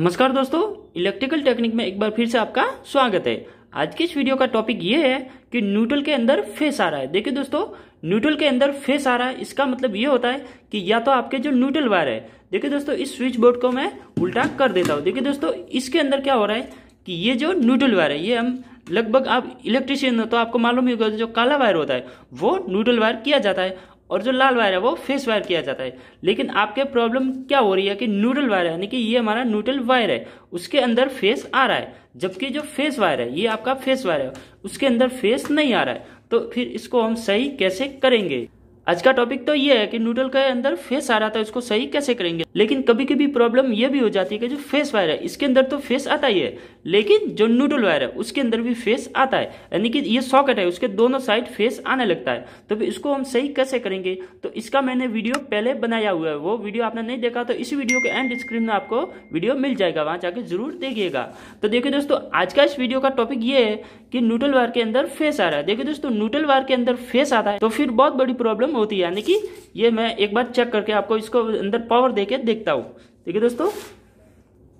नमस्कार दोस्तों electrical technique में एक बार फिर से आपका स्वागत है आज के इस वीडियो का टॉपिक ये है कि न्यूट्रल के अंदर फेस आ रहा है देखिए दोस्तों न्यूट्रल के अंदर फेस आ रहा है इसका मतलब ये होता है कि या तो आपके जो न्यूट्रल वायर है देखिए दोस्तों इस स्विच बोर्ड को मैं उल्टा कर देता हूँ देखिये दोस्तों इसके अंदर क्या हो रहा है कि ये जो न्यूट्रल वायर है ये हम लगभग आप इलेक्ट्रिशियन हो तो आपको मालूम ही होगा जो काला वायर होता है वो न्यूट्रल वायर किया जाता है और जो लाल वायर है वो फेस वायर किया जाता है लेकिन आपके प्रॉब्लम क्या हो रही है कि न्यूट्रल वायर है यानी कि ये हमारा न्यूट्रल वायर है उसके अंदर फेस आ रहा है जबकि जो फेस वायर है ये आपका फेस वायर है उसके अंदर फेस नहीं आ रहा है तो फिर इसको हम सही कैसे करेंगे आज का टॉपिक तो ये है कि नूडल के अंदर फेस आ रहा था इसको सही कैसे करेंगे लेकिन कभी कभी प्रॉब्लम ये भी हो जाती है कि जो फेस वायर है इसके अंदर तो फेस आता ही है लेकिन जो नूडल वायर है उसके अंदर भी फेस आता है यानी कि ये सॉकेट है उसके दोनों साइड फेस आने लगता है तो इसको हम सही कैसे करेंगे तो इसका मैंने वीडियो पहले बनाया हुआ है वो वीडियो आपने नहीं देखा तो इस वीडियो के एंड स्क्रीन में आपको वीडियो मिल जाएगा वहां जाके जरूर देखिएगा तो देखिए दोस्तों आज का इस वीडियो का टॉपिक ये है कि नूडल वायर के अंदर फेस आ रहा है देखिए दोस्तों नूडल वायर के अंदर फेस आता है तो फिर बहुत बड़ी प्रॉब्लम होती है यानी कि ये मैं एक बार चेक करके आपको इसको अंदर पावर देके देखता हूँ देखिए दोस्तों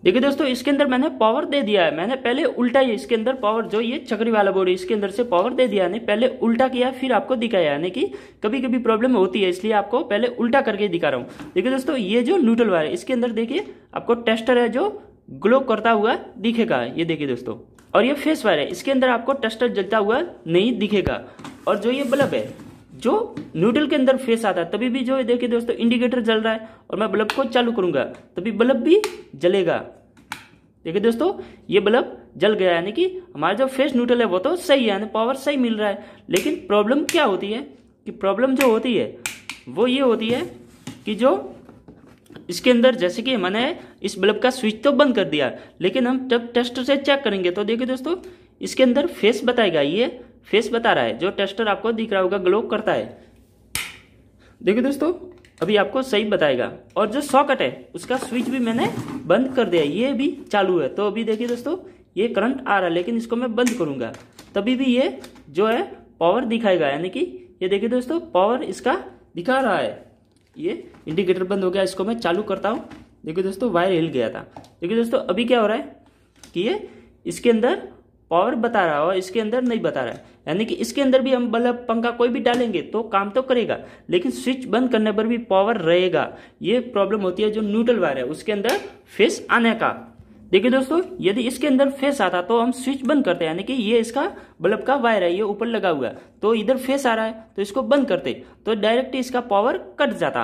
देखिए दोस्तों इसके अंदर मैंने पावर दे दिया है मैंने पहले उल्टा ही इसके अंदर पावर जो ये चक्री वाला बोर्ड इसके अंदर से पावर दे दिया यानी पहले उल्टा किया फिर आपको दिखाया यानी कि कभी कभी प्रॉब्लम होती है इसलिए आपको पहले उल्टा करके दिखा रहा हूँ देखिए दोस्तों ये जो न्यूट्रल वायर है इसके अंदर देखिए आपको टेस्टर है जो ग्लो करता हुआ दिखेगा ये देखिए दोस्तों और ये फेस वायर है इसके अंदर आपको टेस्टर जलता हुआ नहीं दिखेगा और जो ये बल्ब है जो न्यूडल के अंदर फेस आता है तभी भी जो देखिए दोस्तों इंडिकेटर जल रहा है और मैं बल्ब को चालू करूंगा तभी बल्ब भी जलेगा देखिए दोस्तों ये बल्ब जल गया यानी कि हमारा जो फेस न्यूट्रल है वो तो सही है यानी पावर सही मिल रहा है लेकिन प्रॉब्लम क्या होती है कि प्रॉब्लम जो होती है वो ये होती है कि जो इसके अंदर जैसे कि मैंने इस बल्ब का स्विच तो बंद कर दिया लेकिन हम जब टेस्ट से चेक करेंगे तो देखिए दोस्तों इसके अंदर फेस बताएगा ये फेस बता रहा है जो टेस्टर आपको दिख रहा होगा ग्लो करता है देखिए दोस्तों अभी आपको सही बताएगा और जो सॉकेट है उसका स्विच भी मैंने बंद कर दिया ये भी चालू है तो अभी देखिए दोस्तों ये करंट आ रहा है लेकिन इसको मैं बंद करूंगा तभी भी ये जो है पावर दिखाएगा यानी कि ये देखिए दोस्तों पावर इसका दिखा रहा है ये इंडिकेटर बंद हो गया इसको मैं चालू करता हूँ देखिए दोस्तों वायर हिल गया था देखिए दोस्तों अभी क्या हो रहा है कि ये इसके अंदर पावर बता रहा है और इसके अंदर नहीं बता रहा है यानी कि इसके अंदर भी हम बल्ब मतलब पंखा कोई भी डालेंगे तो काम तो करेगा लेकिन स्विच बंद करने पर भी पावर रहेगा ये प्रॉब्लम होती है जो न्यूट्रल वायर है उसके अंदर फेस आने का देखिए दोस्तों यदि इसके अंदर फेस आता तो हम स्विच बंद करते यानी कि ये इसका बल्ब का वायर है ये ऊपर लगा हुआ है तो इधर फेस आ रहा है तो इसको बंद करते तो डायरेक्ट इसका पावर कट जाता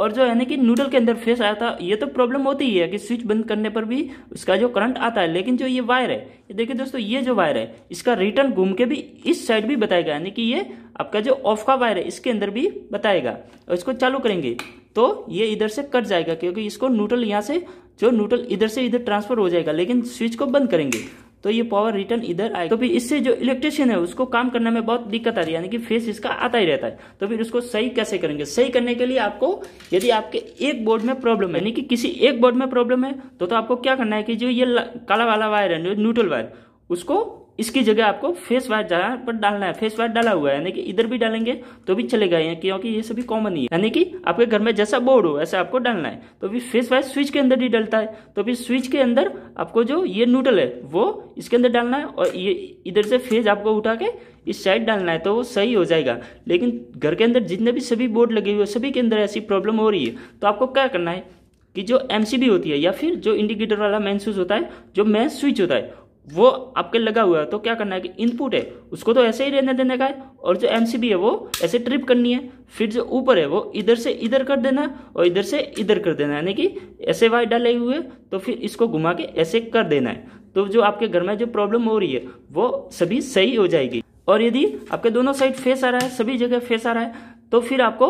और जो यानी कि नूडल के अंदर फेस आया था ये तो प्रॉब्लम होती ही है कि स्विच बंद करने पर भी उसका जो करंट आता है लेकिन जो ये वायर है ये देखिए दोस्तों ये जो वायर है इसका रिटर्न घूम के भी इस साइड भी बताएगा यानी कि ये आपका जो ऑफ का वायर है इसके अंदर भी बताएगा और इसको चालू करेंगे तो ये इधर से कट जाएगा क्योंकि इसको नूटल यहाँ से जो नूटल इधर से इधर ट्रांसफर हो जाएगा लेकिन स्विच को बंद करेंगे तो ये पावर रिटर्न इधर आएगा तो फिर इससे जो इलेक्ट्रिशियन है उसको काम करने में बहुत दिक्कत आ रही है यानी कि फेस इसका आता ही रहता है तो फिर उसको सही कैसे करेंगे सही करने के लिए आपको यदि आपके एक बोर्ड में प्रॉब्लम है यानी कि किसी एक बोर्ड में प्रॉब्लम है तो, तो आपको क्या करना है कि जो ये काला वाला वायर है न्यूट्रल वायर उसको इसकी जगह आपको फेस वाइज जहाँ पर डालना है फेस वाइज डाला हुआ है यानी कि इधर भी डालेंगे तो भी चलेगा यहाँ क्योंकि ये सभी कॉमन ही है यानी कि आपके घर में जैसा बोर्ड हो वैसा आपको डालना है तो भी फेस वाइज स्विच के अंदर ही डलता है तो भी स्विच के अंदर आपको जो ये नूडल है वो इसके अंदर डालना है और ये इधर से फेज आपको उठा के इस साइड डालना है तो वो सही हो जाएगा लेकिन घर के अंदर जितने भी सभी बोर्ड लगे हुए सभी के अंदर ऐसी प्रॉब्लम हो रही है तो आपको क्या करना है कि जो एम होती है या फिर जो इंडिकेटर वाला मेन स्विच होता है जो मेन स्विच होता है वो आपके लगा हुआ है तो क्या करना है कि इनपुट है उसको तो ऐसे ही रहने देने का है और जो एमसीबी है वो ऐसे ट्रिप करनी है फिर जो ऊपर है वो इधर से इधर कर देना है और इधर से इधर कर देना है यानी कि ऐसे वाई डाले हुए तो फिर इसको घुमा के ऐसे कर देना है तो जो आपके घर में जो प्रॉब्लम हो रही है वो सभी सही हो जाएगी और यदि आपके दोनों साइड फेस आ रहा है सभी जगह फेस आ रहा है तो फिर आपको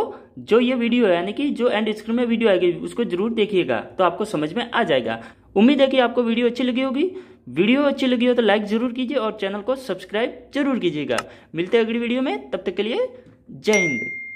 जो ये वीडियो है यानी कि जो एंड स्क्रीन में वीडियो आएगी उसको जरूर देखिएगा तो आपको समझ में आ जाएगा उम्मीद है कि आपको वीडियो अच्छी लगी होगी वीडियो अच्छी लगी हो तो लाइक जरूर कीजिए और चैनल को सब्सक्राइब जरूर कीजिएगा मिलते हैं अगली वीडियो में तब तक के लिए जय हिंद